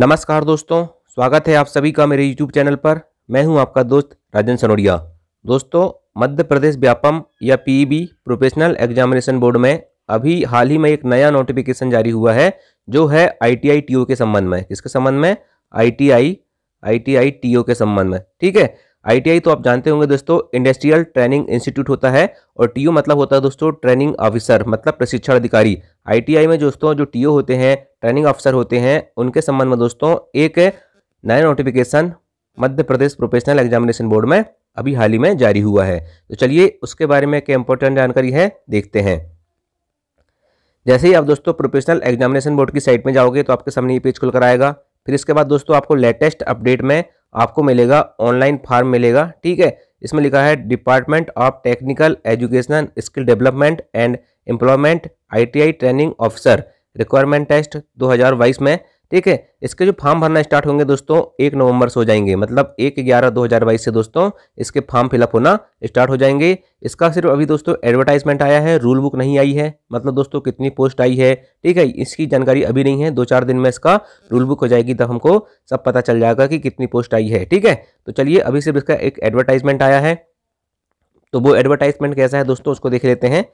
नमस्कार दोस्तों स्वागत है आप सभी का मेरे यूट्यूब चैनल पर मैं हूं आपका दोस्त राजन सनोडिया दोस्तों मध्य प्रदेश व्यापम या पी प्रोफेशनल एग्जामिनेशन बोर्ड में अभी हाल ही में एक नया नोटिफिकेशन जारी हुआ है जो है आई टी के संबंध में किसके संबंध में आई टी टीओ के संबंध में ठीक है आईटीआई तो आप जानते होंगे दोस्तों इंडस्ट्रियल ट्रेनिंग इंस्टीट्यूट होता है और टीओ मतलब होता है दोस्तों ट्रेनिंग ऑफिसर मतलब प्रशिक्षण अधिकारी आईटीआई में दोस्तों जो टीओ होते हैं ट्रेनिंग ऑफिसर होते हैं उनके संबंध में दोस्तों एक नया notification Madhya Pradesh professional examination board में अभी हाल ही में जारी हुआ है तो चलिए उसके बारे में क्या इंपॉर्टेंट जानकारी है देखते हैं जैसे ही आप दोस्तों प्रोफेशनल एग्जामिनेशन बोर्ड की साइट में जाओगे तो आपके सामने ये पेज खुलकर आएगा फिर इसके बाद दोस्तों आपको लेटेस्ट अपडेट में आपको मिलेगा ऑनलाइन फार्म मिलेगा ठीक है इसमें लिखा है department of technical education skill development and employment ITI training officer requirement test 2022 में ठीक है इसके जो फॉर्म भरना स्टार्ट होंगे दोस्तों एक नवंबर से हो जाएंगे मतलब एक ग्यारह दो हज़ार बाईस से दोस्तों इसके फॉर्म फिलअप होना स्टार्ट हो जाएंगे इसका सिर्फ अभी दोस्तों एडवर्टाइजमेंट आया है रूल बुक नहीं आई है मतलब दोस्तों कितनी पोस्ट आई है ठीक है इसकी जानकारी अभी नहीं है दो चार दिन में इसका रूल बुक हो जाएगी तब हमको सब पता चल जाएगा कि कितनी पोस्ट आई है ठीक है तो चलिए अभी सिर्फ इसका एक एडवर्टाइजमेंट आया है तो वो एडवर्टाइजमेंट कैसा है दोस्तों उसको देख लेते हैं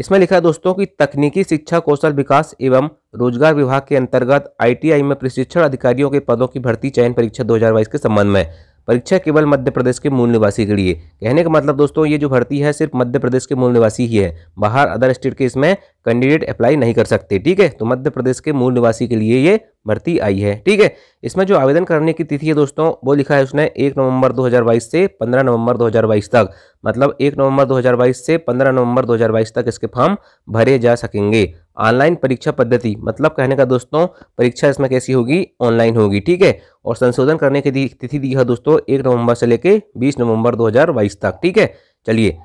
इसमें लिखा है दोस्तों कि तकनीकी शिक्षा कौशल विकास एवं रोजगार विभाग के अंतर्गत आईटीआई में प्रशिक्षण अधिकारियों के पदों की भर्ती चयन परीक्षा 2022 के संबंध में परीक्षा केवल मध्य प्रदेश के मूल निवासी के लिए कहने का मतलब दोस्तों ये जो भर्ती है सिर्फ मध्य प्रदेश के मूल निवासी ही है बाहर अदर स्टेट के इसमें कैंडिडेट अप्लाई नहीं कर सकते ठीक है तो मध्य प्रदेश के मूल निवासी के लिए ये भर्ती आई है ठीक है इसमें जो आवेदन करने की तिथि है दोस्तों वो लिखा है उसने एक नवंबर 2022 से 15 नवंबर 2022 तक मतलब एक नवंबर 2022 से 15 नवंबर 2022 तक इसके फॉर्म भरे जा सकेंगे ऑनलाइन परीक्षा पद्धति मतलब कहने का दोस्तों परीक्षा इसमें कैसी होगी ऑनलाइन होगी ठीक है और संशोधन करने की तिथि दी है दोस्तों एक नवम्बर से लेकर बीस नवंबर दो तक ठीक है चलिए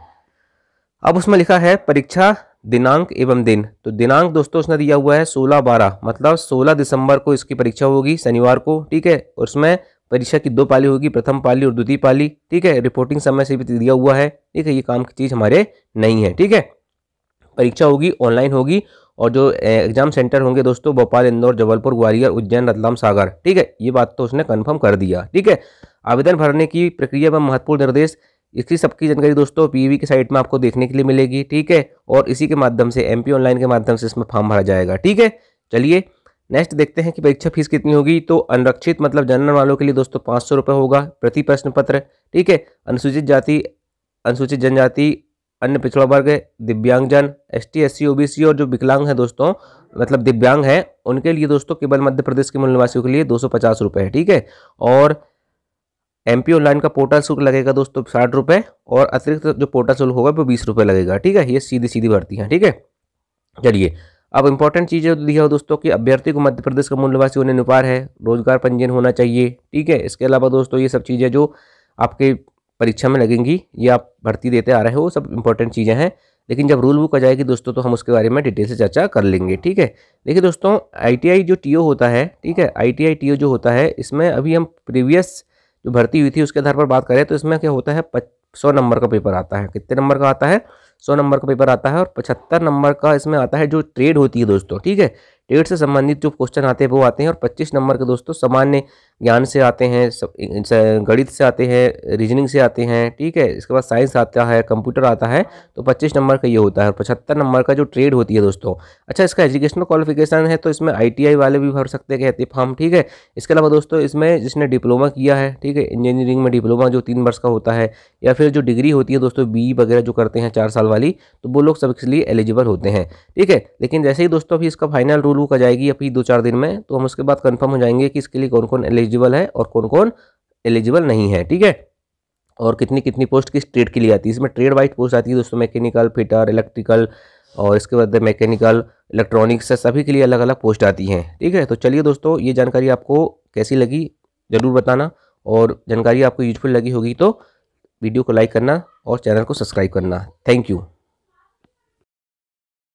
अब उसमें लिखा है परीक्षा दिनांक एवं दिन तो दिनांक दोस्तों उसने दिया हुआ है सोलह बारह मतलब सोलह दिसंबर को इसकी परीक्षा होगी शनिवार को ठीक है और उसमें परीक्षा की दो पाली होगी प्रथम पाली और द्वितीय पाली ठीक है रिपोर्टिंग समय से भी तो दिया हुआ है ठीक है ये काम की चीज़ हमारे नहीं है ठीक है परीक्षा होगी ऑनलाइन होगी और जो एग्जाम सेंटर होंगे दोस्तों भोपाल इंदौर जबलपुर ग्वालियर उज्जैन रतलाम सागर ठीक है ये बात तो उसने कन्फर्म कर दिया ठीक है आवेदन भरने की प्रक्रिया में महत्वपूर्ण निर्देश इसकी सबकी जानकारी दोस्तों पीवी की साइट में आपको देखने के लिए मिलेगी ठीक है और इसी के माध्यम से एमपी ऑनलाइन के माध्यम से इसमें फॉर्म भरा जाएगा ठीक है चलिए नेक्स्ट देखते हैं कि परीक्षा फीस कितनी होगी तो अनरक्षित मतलब जनरल वालों के लिए दोस्तों पाँच सौ रुपये होगा प्रति प्रश्न पत्र ठीक है अनुसूचित जाति अनुसूचित जनजाति अन्य पिछड़ा वर्ग दिव्यांगजन S T S C O B C और जो विकलांग है दोस्तों मतलब दिव्यांग है उनके लिए दोस्तों केवल मध्य प्रदेश के मूल निवासियों के लिए दो सौ पचास रुपये है ठीक है और एम ऑनलाइन का पोर्टल शुल्क लगेगा दोस्तों साठ रुपये और अतिरिक्त जो पोर्टल शुल्क होगा वो बीस रुपये लगेगा ठीक है ये सीधी सीधी भर्ती है ठीक है चलिए अब इंपॉर्टेंट चीज़ जो दिया हो दोस्तों कि अभ्यर्थी को मध्य प्रदेश का मूल्यवासी होने निपार है रोजगार पंजीयन होना चाहिए ठीक है इसके अलावा दोस्तों ये सब चीज़ें जो आपके परीक्षा में लगेंगी ये आप भर्ती देते आ रहे हो सब इंपॉर्टेंट चीज़ें हैं लेकिन जब रूल बुक आ जाएगी दोस्तों तो हम उसके बारे में डिटेल से चर्चा कर लेंगे ठीक है देखिए दोस्तों आई जो टी होता है ठीक है आई टी जो होता है इसमें अभी हम प्रीवियस जो भर्ती हुई थी उसके आधार पर बात करें तो इसमें क्या होता है सौ नंबर का पेपर आता है कितने नंबर का आता है सौ नंबर का पेपर आता है और पचहत्तर नंबर का इसमें आता है जो ट्रेड होती है दोस्तों ठीक है ट्रेड से संबंधित जो क्वेश्चन आते हैं वो आते हैं और पच्चीस नंबर के दोस्तों सामान्य ज्ञान से आते हैं गणित से आते हैं रीजनिंग से आते हैं ठीक है इसके बाद साइंस आता है कंप्यूटर आता है तो पच्चीस नंबर का ये होता है और पचहत्तर नंबर का जो ट्रेड होती है दोस्तों अच्छा इसका एजुकेशनल क्वालिफिकेशन है तो इसमें आई वाले भी भर सकते हैं कहते फॉर्म ठीक है इसके अलावा दोस्तों इसमें जिसने डिप्लोमा किया है ठीक है इंजीनियरिंग में डिप्लोमा जो तीन वर्ष का होता है या फिर जो डिग्री होती है दोस्तों बी e वगैरह जो करते हैं चार साल वाली तो वो लोग इसके लिए एलिजिबल होते हैं ठीक है लेकिन जैसे ही दोस्तों अभी इसका फाइनल रूल हो जाएगी अभी दो चार दिन में तो हम उसके बाद कन्फर्म हो जाएंगे कि इसके लिए कौन कौन एलिजिबल एलिजिबल है और कौन कौन एलिजिबल नहीं है ठीक है और कितनी कितनी पोस्ट किस ट्रेड के लिए आती है इसमें ट्रेड वाइज पोस्ट आती है दोस्तों मैकेनिकल फिटर इलेक्ट्रिकल और इसके बाद मैकेनिकल इलेक्ट्रॉनिक्स सभी के लिए अलग अलग पोस्ट आती हैं ठीक है तो चलिए दोस्तों ये जानकारी आपको कैसी लगी ज़रूर बताना और जानकारी आपको यूजफुल लगी होगी तो वीडियो को लाइक करना और चैनल को सब्सक्राइब करना थैंक यू